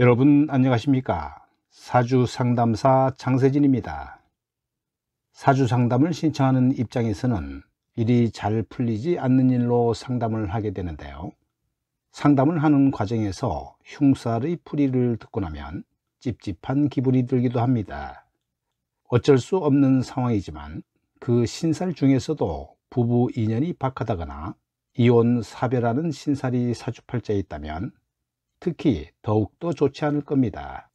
여러분 안녕하십니까 사주 상담사 장세진입니다 사주 상담을 신청하는 입장에서는 일이 잘 풀리지 않는 일로 상담을 하게 되는데요 상담을 하는 과정에서 흉살의 풀이를 듣고 나면 찝찝한 기분이 들기도 합니다 어쩔 수 없는 상황이지만 그 신살 중에서도 부부 인연이 박하다거나 이혼 사별하는 신살이 사주팔자에 있다면 특히 더욱더 좋지 않을 겁니다.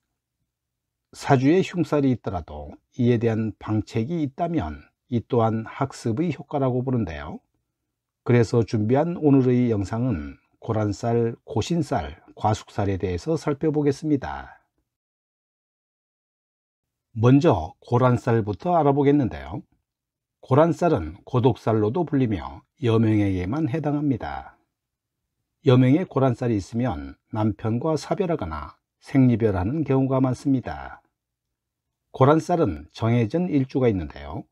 사주에 흉살이 있더라도 이에 대한 방책이 있다면 이 또한 학습의 효과라고 보는데요. 그래서 준비한 오늘의 영상은 고란살고신살 과숙살에 대해서 살펴보겠습니다. 먼저 고란살부터 알아보겠는데요. 고란살은고독살로도 불리며 여명에게만 해당합니다. 여명의 고란살이 있으면 남편과 사별하거나 생리별하는 경우가 많습니다. 고란살은 정해진 일주가 있는데요.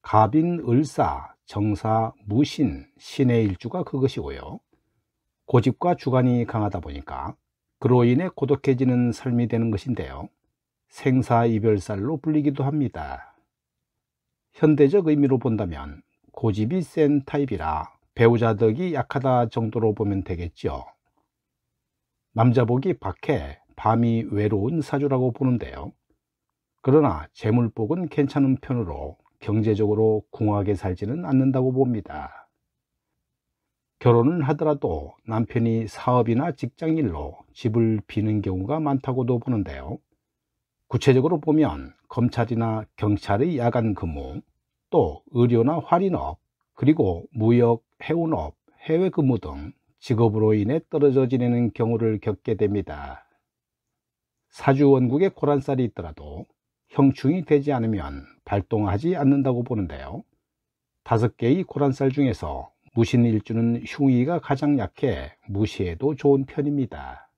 갑인, 을사, 정사, 무신, 신의 일주가 그것이고요. 고집과 주관이 강하다 보니까 그로 인해 고독해지는 삶이 되는 것인데요. 생사 이별살로 불리기도 합니다. 현대적 의미로 본다면 고집이 센 타입이라 배우자 덕이 약하다 정도로 보면 되겠죠. 남자복이 박해, 밤이 외로운 사주라고 보는데요. 그러나 재물복은 괜찮은 편으로 경제적으로 궁하게 살지는 않는다고 봅니다. 결혼을 하더라도 남편이 사업이나 직장일로 집을 비는 경우가 많다고도 보는데요. 구체적으로 보면 검찰이나 경찰의 야간 근무, 또 의료나 활인업, 그리고 무역, 해운업, 해외 근무 등 직업으로 인해 떨어져 지내는 경우를 겪게 됩니다. 사주 원국에 고란살이 있더라도 형충이 되지 않으면 발동하지 않는다고 보는데요. 다섯 개의 고란살 중에서 무신일주는 흉위가 가장 약해 무시해도 좋은 편입니다.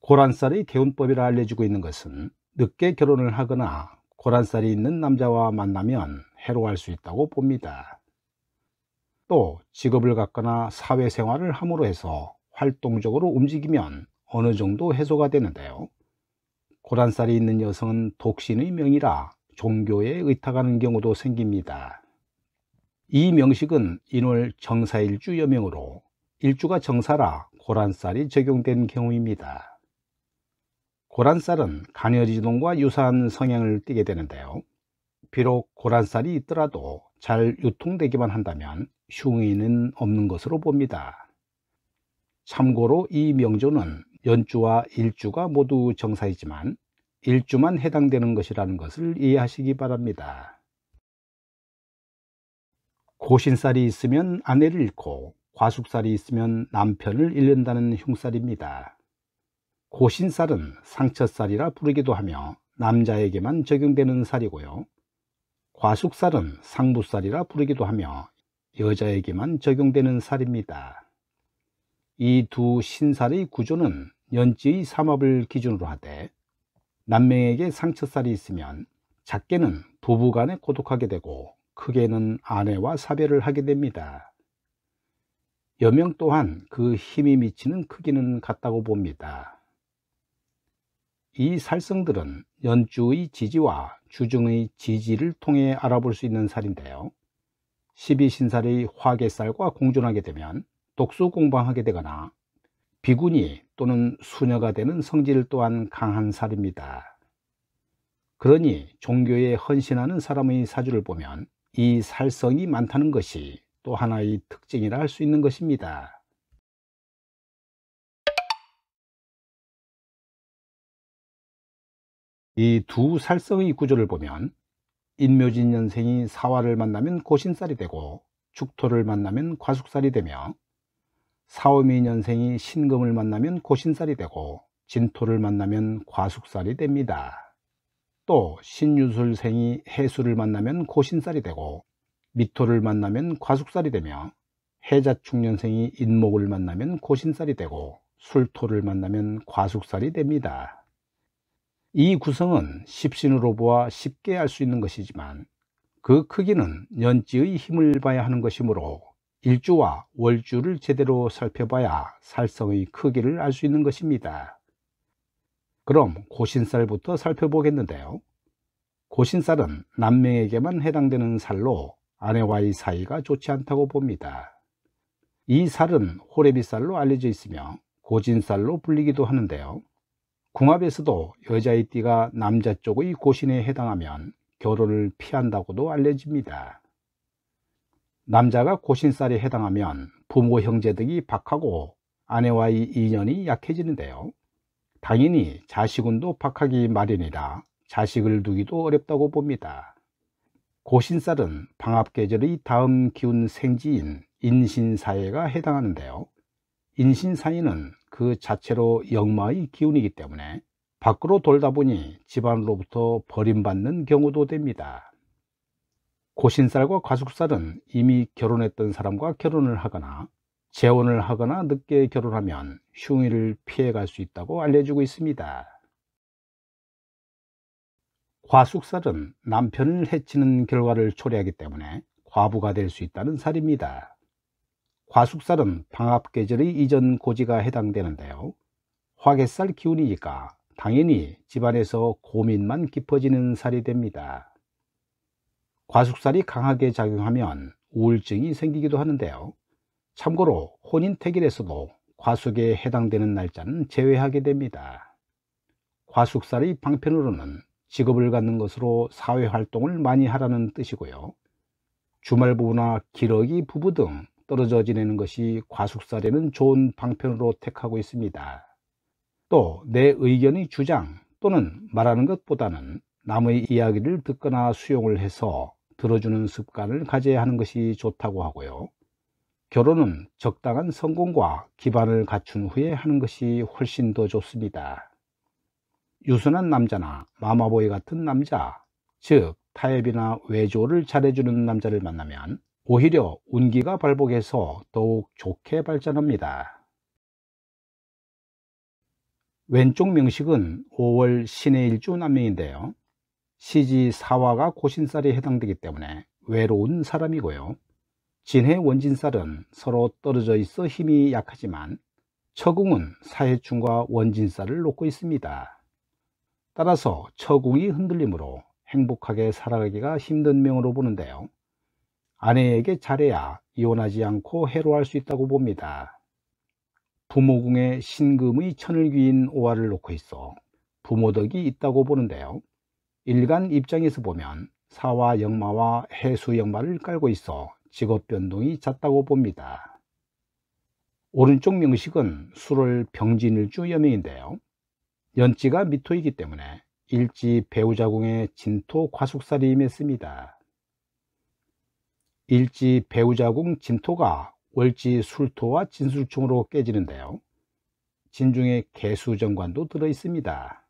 고란살의 개운법이라 알려지고 있는 것은 늦게 결혼을 하거나 고란살이 있는 남자와 만나면 해로할 수 있다고 봅니다. 또 직업을 갖거나 사회생활을 함으로 해서 활동적으로 움직이면 어느 정도 해소가 되는데요. 고란살이 있는 여성은 독신의 명이라 종교에 의탁하는 경우도 생깁니다. 이 명식은 인월 정사일주 여명으로 일주가 정사라 고란살이 적용된 경우입니다. 고란살은 간혈지동과 유사한 성향을 띠게 되는데요. 비록 고란살이 있더라도 잘 유통되기만 한다면 흉의는 없는 것으로 봅니다. 참고로 이 명조는 연주와 일주가 모두 정사이지만 일주만 해당되는 것이라는 것을 이해하시기 바랍니다. 고신살이 있으면 아내를 잃고 과숙살이 있으면 남편을 잃는다는 흉살입니다. 고신살은 상처살이라 부르기도 하며 남자에게만 적용되는 살이고요. 과숙살은 상부살이라 부르기도 하며 여자에게만 적용되는 살입니다. 이 두 신살의 구조는 연지의 삼합을 기준으로 하되 남매에게 상처살이 있으면 작게는 부부간에 고독하게 되고 크게는 아내와 사별을 하게 됩니다. 여명 또한 그 힘이 미치는 크기는 같다고 봅니다. 이 살성들은 연주의 지지와 주중의 지지를 통해 알아볼 수 있는 살인데요. 12신살의 화개살과 공존하게 되면 독수공방하게 되거나 비군이 또는 수녀가 되는 성질 또한 강한 살입니다. 그러니 종교에 헌신하는 사람의 사주를 보면 이 살성이 많다는 것이 또 하나의 특징이라 할 수 있는 것입니다. 이두 살성의 구조를 보면 인묘진 연생이 사화를 만나면 고신살이 되고 죽토를 만나면 과숙살이 되며 사오미 년생이 신금을 만나면 고신살이 되고 진토를 만나면 과숙살이 됩니다. 또 신유술생이 해수를 만나면 고신살이 되고 미토를 만나면 과숙살이 되며 해자축년생이 인목을 만나면 고신살이 되고 술토를 만나면 과숙살이 됩니다. 이 구성은 십신으로 보아 쉽게 알 수 있는 것이지만 그 크기는 연지의 힘을 봐야 하는 것이므로 일주와 월주를 제대로 살펴봐야 살성의 크기를 알 수 있는 것입니다. 그럼 고신살부터 살펴보겠는데요. 고신살은 남매에게만 해당되는 살로 아내와의 사이가 좋지 않다고 봅니다. 이 살은 호레비살로 알려져 있으며 고진살로 불리기도 하는데요. 궁합에서도 여자의 띠가 남자 쪽의 고신에 해당하면 결혼을 피한다고도 알려집니다. 남자가 고신살에 해당하면 부모 형제 등이 박하고 아내와의 인연이 약해지는데요. 당연히 자식운도 박하기 마련이라 자식을 두기도 어렵다고 봅니다. 고신살은 방합계절의 다음 기운 생지인 인신사회가 해당하는데요. 인신사회는 그 자체로 역마의 기운이기 때문에 밖으로 돌다 보니 집안으로부터 버림받는 경우도 됩니다. 고신살과 과숙살은 이미 결혼했던 사람과 결혼을 하거나 재혼을 하거나 늦게 결혼하면 흉의를 피해갈 수 있다고 알려주고 있습니다. 과숙살은 남편을 해치는 결과를 초래하기 때문에 과부가 될 수 있다는 살입니다. 과숙살은 방학계절의 이전 고지가 해당되는데요. 화개살 기운이니까 당연히 집안에서 고민만 깊어지는 살이 됩니다. 과숙살이 강하게 작용하면 우울증이 생기기도 하는데요. 참고로 혼인태길에서도 과숙에 해당되는 날짜는 제외하게 됩니다. 과숙살의 방편으로는 직업을 갖는 것으로 사회활동을 많이 하라는 뜻이고요. 주말부부나 기러기 부부 등 떨어져 지내는 것이 과숙사에는 좋은 방편으로 택하고 있습니다. 또 내 의견의 주장 또는 말하는 것보다는 남의 이야기를 듣거나 수용을 해서 들어주는 습관을 가져야 하는 것이 좋다고 하고요. 결혼은 적당한 성공과 기반을 갖춘 후에 하는 것이 훨씬 더 좋습니다. 유순한 남자나 마마보이 같은 남자, 즉 타협이나 외조를 잘해주는 남자를 만나면 오히려 운기가 발복해서 더욱 좋게 발전합니다. 왼쪽 명식은 5월 신의 일주 남명인데요. 시지 사화가 고신살에 해당되기 때문에 외로운 사람이고요. 진해 원진살은 서로 떨어져 있어 힘이 약하지만 처궁은 사해충과 원진살을 놓고 있습니다. 따라서 처궁이 흔들림으로 행복하게 살아가기가 힘든 명으로 보는데요. 아내에게 잘해야 이혼하지 않고 해로할 수 있다고 봅니다. 부모궁에 신금의 천을 귀인 오화를 놓고 있어 부모덕이 있다고 보는데요. 일간 입장에서 보면 사와 영마와 해수 영마를 깔고 있어 직업 변동이 잦다고 봅니다. 오른쪽 명식은 수를 병진일주 여명인데요. 연지가 미토이기 때문에 일지 배우자궁의 진토 과숙살이 임했습니다. 일지 배우자궁 진토가 월지 술토와 진술총으로 깨지는데요. 진중에 개수정관도 들어 있습니다.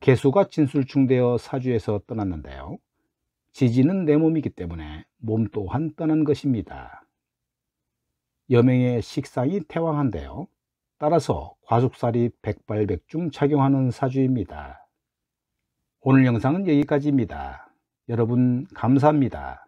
개수가 진술충되어 사주에서 떠났는데요. 지지는 내 몸이기 때문에 몸 또한 떠난 것입니다. 여명의 식상이 태왕한데요. 따라서 과속살이 백발백중 착용하는 사주입니다. 오늘 영상은 여기까지입니다. 여러분 감사합니다.